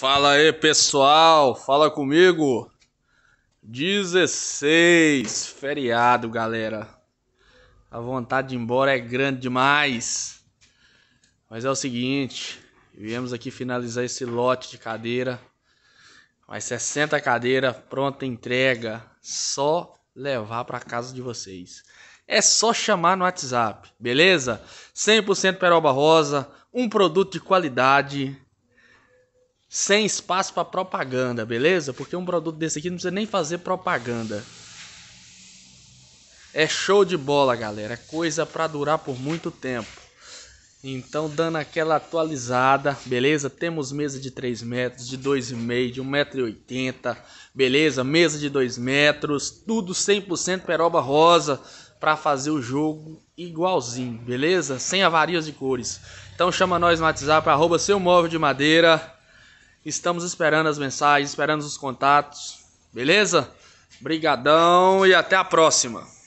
Fala aí pessoal, fala comigo. 16, feriado galera. A vontade de ir embora é grande demais. Mas é o seguinte, viemos aqui finalizar esse lote de cadeira. Mais 60 cadeiras, pronta entrega. Só levar para casa de vocês. É só chamar no WhatsApp, beleza? 100% peroba rosa, um produto de qualidade sem espaço para propaganda, beleza? Porque um produto desse aqui não precisa nem fazer propaganda. É show de bola, galera. É coisa para durar por muito tempo. Então, dando aquela atualizada, beleza? Temos mesa de 3 metros, de 2,5, de 1,80m, beleza? Mesa de 2 metros, tudo 100% peroba rosa para fazer o jogo igualzinho, beleza? Sem avarias de cores. Então chama nós no WhatsApp, arroba seu móvel de madeira. Estamos esperando as mensagens, esperando os contatos. Beleza? Brigadão e até a próxima.